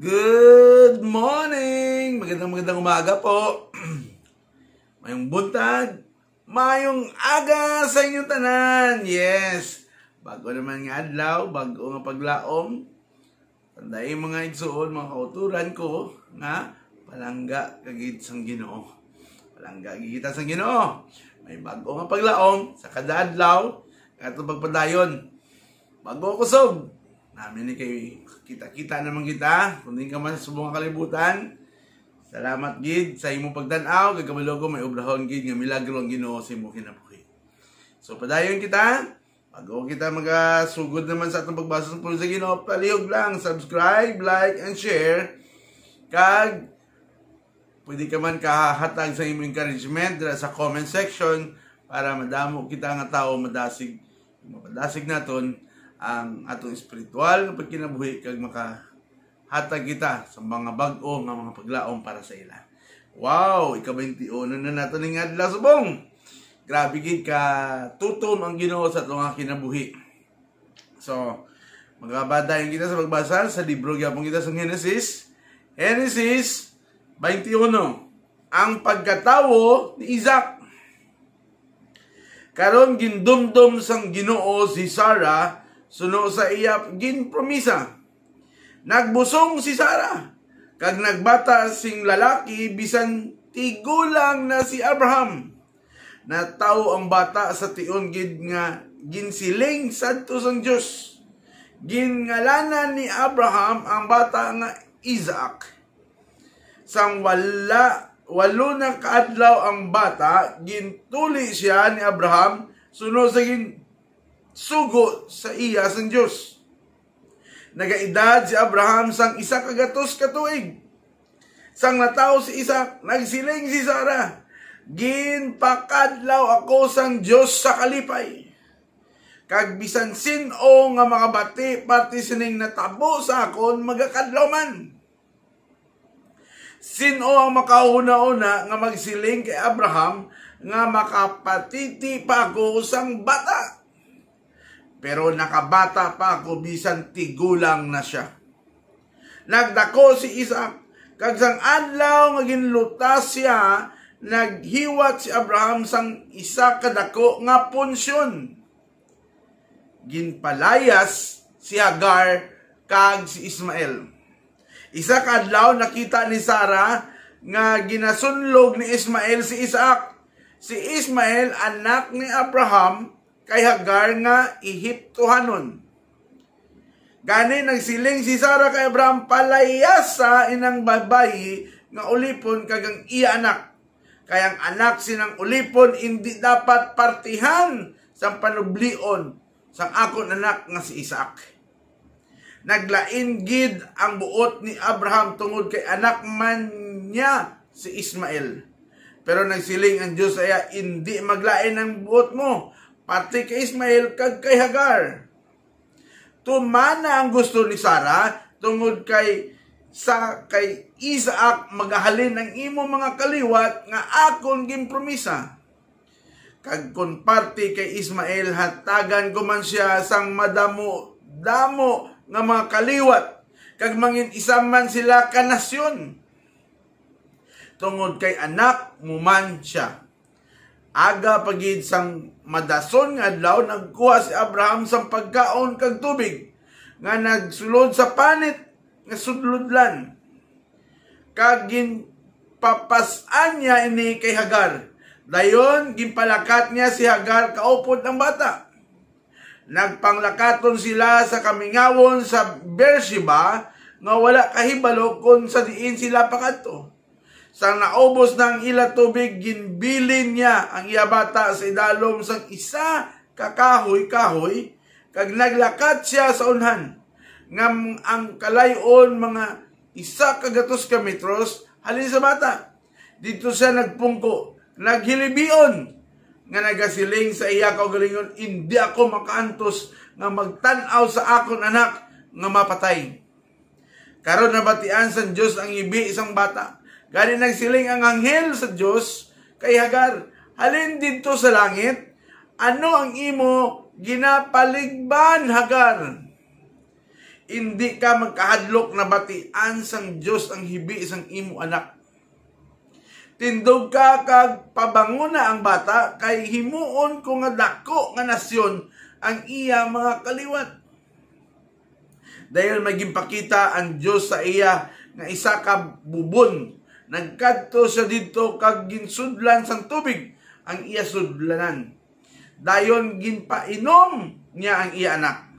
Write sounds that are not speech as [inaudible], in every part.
Good morning! Magandang magandang umaga po. [clears throat] Mayong buntag, mayong aga sa inyong tanan. Yes! Bago naman nga adlaw, bago nga paglaom, tandain mga igsuon, mga kauturan ko, nga palangga kagit sang ginoo. Palangga kagita sang ginoo. May bago nga paglaom, sa kada adlaw, katong pagpadayon. Bago kusog, Amin ni kayo. Kita-kita naman kita. Kung din ka man sa subong kalibutan. Salamat gid sa imong pagdan-aw kay may obrahon gid nga milagro ang Ginoo sa imong kinabuhi. So padayon kita bago kita magasugod naman sa atong pagbasa sa pulo sa Ginoo, palihog lang subscribe, like and share kag pwede ka man kahatag sa imong encouragement dira sa comment section para madamo kita nga tao madasig madasig naton ang atong espiritual kapag kinabuhi kag maka hatag kita sa mga bag-o nga mga paglaom para sa ila. Wow, ika-21 na nato ning adlaw subong. Grabe gid ka tutom ang Ginoo sa atong kinabuhi. So, magabadayon kita sa pagbasa sa libro gyapon kita sa Genesis. Genesis 21. Ang pagkatawo ni Isaac. Karon gindumdum sang Ginoo si Sarah Suno sa iya ginpromisa. Nagbusong si Sara kag nagbata sing lalaki bisan tigulang na si Abraham. Na Nataw ang bata sa tiun gid nga ginsiling sadto sang Dios. Gingalanan ni Abraham ang bata nga Isaac. Sang wala walo na kaadlaw ang bata, gintuli siya ni Abraham suno sa gin sugo sa iya sang Dios. Nagaedad si Abraham sang isa kagatos ka tuig. Sang nataw si isa, nagsiling si Sarah. Ginpakadlaw ako sang Dios sa kalipay. Kag bisan sino nga mga bati pati sining natabo sa akon magakadlaw man. Sino ang makauna-una nga magsiling kay Abraham nga makapatiti pa ako sang bata. Pero nakabata pa ako bisan tigulang na siya. Nagdako si Isaac kagsang adlaw nga ginlutas siya naghiwat si Abraham sang isa kadako nga ponsyon. Ginpalayas si Hagar kag si Ismael. Isa kadlaw nakita ni Sara nga ginasunlog ni Ismael si Isaac. Si Ismael anak ni Abraham kay Hagar nga hanon. Gani nagsiling si Sarah kay Abraham sa inang babayi nga ulipon kagang iya anak. Kayang anak sinang ulipon hindi dapat partihan sa panublion sa akon anak nga si Isaac. Naglain gid ang buot ni Abraham tungod kay anak man niya si Ismael. Pero nagsiling ang Diyos saya, hindi maglain ang buot mo pati kay Ismael kag kay Hagar. Tumana ang gusto ni Sara tungod kay sa kay Isaac magahalin ang imo mga kaliwat nga akon gimpromisa. Kag kon parte kay Ismael hatagan ko man siya sang madamo damo nga mga kaliwat kag mangin isa man sila ka nasyon. Tungod kay anak muman siya. Aga pagid sang madason nga adlaw nagkuha si Abraham sang pagkaon kag tubig nga nagsulod sa panit nga sudlodlan. Kagin papasan niya ini kay Hagar. Dayon gimpalakat niya si Hagar kaupod ng bata. Nagpanglakaton sila sa kamingawon sa Beersheba nga wala kahibalo kon sa diin sila pakadto. Sa naubos ng ila tubig, ginbilin niya ang iya bata sa idalom sang isa kakahoy-kahoy, kag naglakat siya sa unhan. nga ang kalayon mga isa kagatos ka metros, halin sa bata. Dito siya nagpungko, naghilibion, nga nagasiling sa iya kaugalingon, hindi ako makaantos nga magtanaw sa akon anak nga mapatay. Karon nabatian sa Dios ang ibi isang bata Gani nagsiling ang anghel sa Dios kay Hagar, "Halin didto sa langit, ano ang imo ginapaligban Hagar?" Hindi ka magkahadlok na batian sang Dios ang hibi sang imo anak. Tindog ka kag pabanguna ang bata kay himuon ko nga dako nga nasyon ang iya mga kaliwat. Dahil magimpakita ang Dios sa iya nga isa ka bubon Nagkadto sa didto kag ginsudlan sang tubig ang iya sudlanan. Dayon ginpainom niya ang iya anak.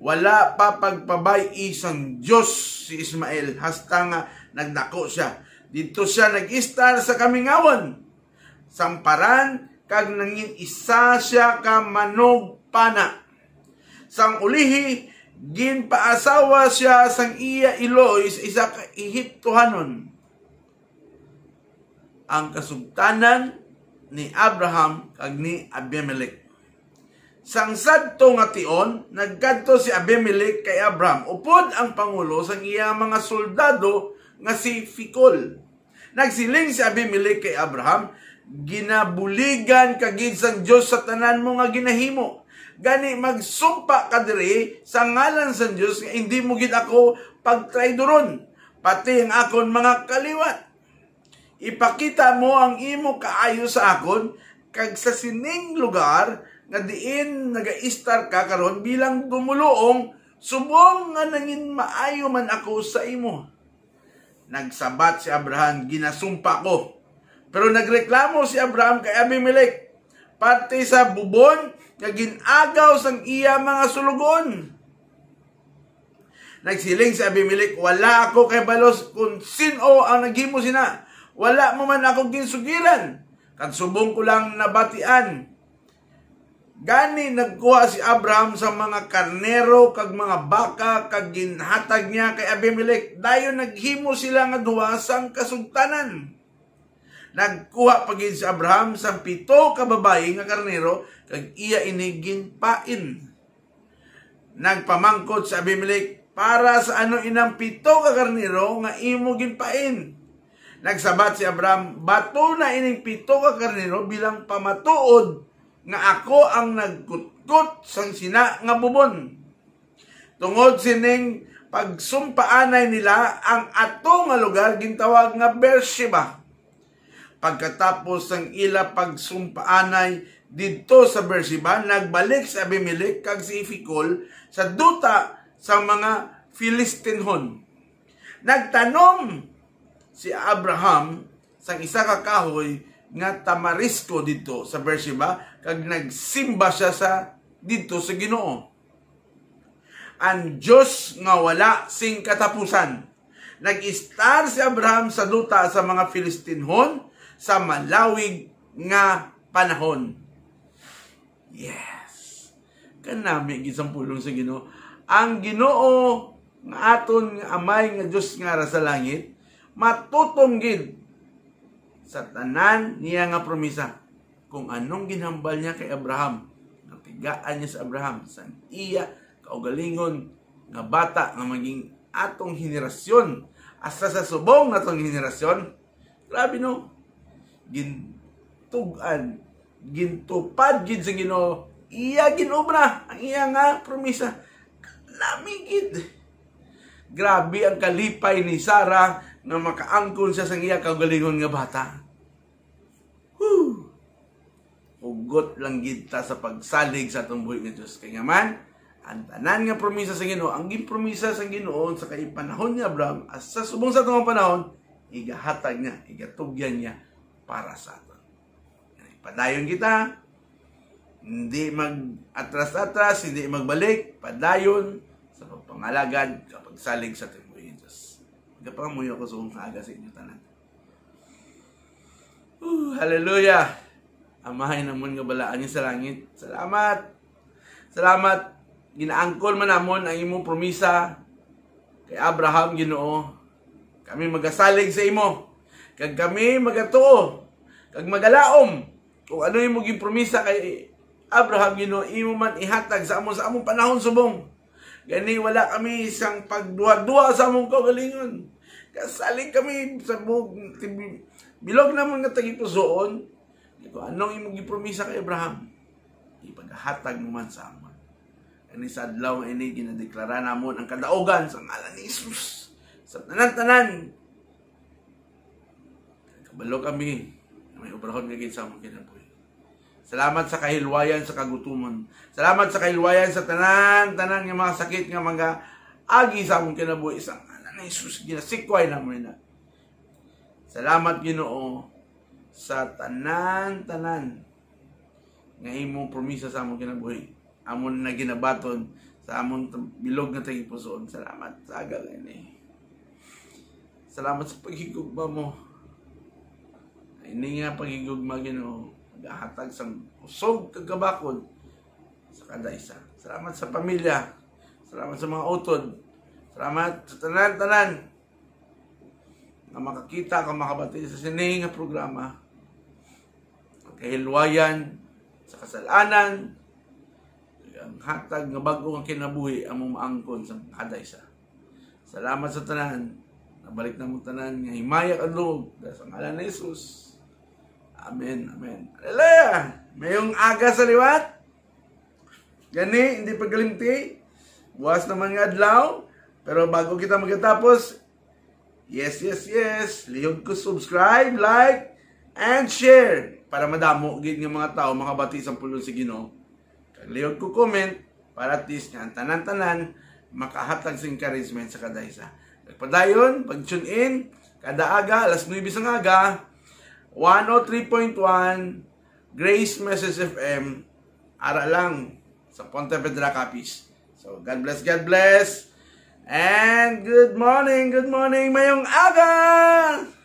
Wala pa pagpabay isang Dios si Ismael hasta nga nagdako siya. Dito siya nag-istar sa kamingawan. Samparan kag nangin isa siya ka manog pana. Sang ulihi ginpaasawa siya sang iya Ilois isa ka Ehiptohanon ang kasugtanan ni Abraham kag ni Abimelech. Sang sadto nga tion, nagkadto si Abimelech kay Abraham. Upod ang pangulo sa iya mga soldado nga si Ficol. Nagsiling si Abimelech kay Abraham, ginabuligan kagid sang Dios sa tanan mo nga ginahimo. Gani magsumpa ka diri sa ngalan sa Dios nga hindi mo gid ako pagtraydoron pati ang akon mga kaliwat. Ipakita mo ang imo kaayo sa akon kag sa sining lugar nga diin nagaistar istar ka karon bilang gumuloong subong nga nangin maayo man ako sa imo. Nagsabat si Abraham, ginasumpa ko. Pero nagreklamo si Abraham kay Abimelech, parte sa bubon nga ginagaw sang iya mga sulugon. Nagsiling si Abimelech, wala ako kay Balos kung sino ang naghimo sina wala mo man akong ginsugiran. Kan subong ko lang nabatian. Gani nagkuha si Abraham sa mga karnero kag mga baka kag ginhatag niya kay Abimelech dayon naghimo sila nga duwa sang kasugtanan. Nagkuha pagin si Abraham sa pito ka babae nga karnero kag iya inigin pain. Nagpamangkot si Abimelech para sa ano inang pito ka karnero nga imo ginpain. Nagsabat si Abraham, bato na ining pito ka karnero bilang pamatuod na ako ang nagkutkot sang sina nga bubon. Tungod sining pagsumpaanay nila ang ato nga lugar gintawag nga Beersheba. Pagkatapos ng ila pagsumpaanay didto sa Beersheba, nagbalik sa Abimelech kag si Ifikol sa duta sa mga Filistinhon. Nagtanom si Abraham sa isa ka kahoy nga tamarisko dito sa Beersheba kag nagsimba siya sa dito sa Ginoo. Ang Diyos nga wala sing katapusan. nag si Abraham sa duta sa mga Filistinhon sa malawig nga panahon. Yes. Kanami gisang pulong sa Ginoo. Ang Ginoo nga aton nga amay nga Dios nga ra sa langit matutong gid sa tanan niya nga promisa kung anong ginhambal niya kay Abraham natigaan niya sa Abraham sa iya kaugalingon nga bata nga maging atong henerasyon asa sa subong natong henerasyon grabe no gintugan gintupad gid sa Ginoo iya ginobra ang iya nga promisa lamigid grabe ang kalipay ni Sarah nga makaangkon siya sa iya kagalingon nga bata. Whew! Ugot lang gita sa pagsalig sa atong buhay nga Diyos. Kaya nga man, ang tanan nga promisa sa Ginoo, ang gimpromisa sa Ginoo sa kaipanahon ni Abraham, as sa subong sa atong panahon, igahatag niya, igatugyan niya para sa aton. Padayon kita, hindi mag-atras-atras, hindi magbalik, padayon sa pagpangalagad kapag salig sa tibuy. Nagpapamuyo ako sa kung kaaga sa inyo tanan. Ooh, hallelujah! Amahay naman nga balaan niya sa langit. Salamat! Salamat! Ginaangkol man namon ang imong promisa kay Abraham Ginoo. Kami magasalig sa imo. Kag kami magatuo. Kag magalaom. Kung ano imong gipromisa kay Abraham Ginoo, imo man ihatag sa amon sa among panahon subong. Gani wala kami isang pagduha-duha sa mong kagalingon. Kasali kami sa buong bilog naman nga tagipusoon. Anong imong gipromisa kay Abraham? Ipaghatag mo man sa ama. Ani sa adlaw ini ginadeklara namon ang kadaogan sa ngalan ni Jesus. Sa tanan-tanan. Kabalo kami may obrahon nga gid sa among kinabuhi. Salamat sa kahilwayan sa kagutuman. Salamat sa kahilwayan sa tanan-tanan nga mga sakit nga mga agi sa akong kinabuhi sa anan ni Jesus ginasikway na mo na. Salamat Ginoo sa tanan-tanan nga imong promisa sa among kinabuhi. Amon na ginabaton sa among bilog na tagipusoon. Salamat sa agal ini. Salamat sa paghigugma mo. Ini nga paghigugma Ginoo gahatag sang kusog kagabakod sa kada isa. Salamat sa pamilya. Salamat sa mga utod. Salamat sa tanan-tanan na makakita ka makabati sa sining nga programa. Ang kahilwayan sa kasalanan, ang hatag nga bago ang kinabuhi ang mumaangkon sa kada isa. Salamat sa tanan. Nabalik na mong tanan nga himaya ang loob. sa ngalan ni Jesus. Amen, amen. Hallelujah! Mayong aga sa liwat. Gani, hindi pagalimti. Buwas naman nga adlaw. Pero bago kita magkatapos, yes, yes, yes, lihog ko subscribe, like, and share para madamo gid nga mga tao makabati sa pulong si Ginoo. Kag lihog ko comment para at least nga tanan-tanan makahatag sa encouragement sa kadaysa. Pagpadayon, pag-tune in, kada aga, alas 9 sang aga, 103.1 Grace Message FM lang sa Pontevedra Capiz. So, God bless, God bless. And good morning, good morning, mayong aga!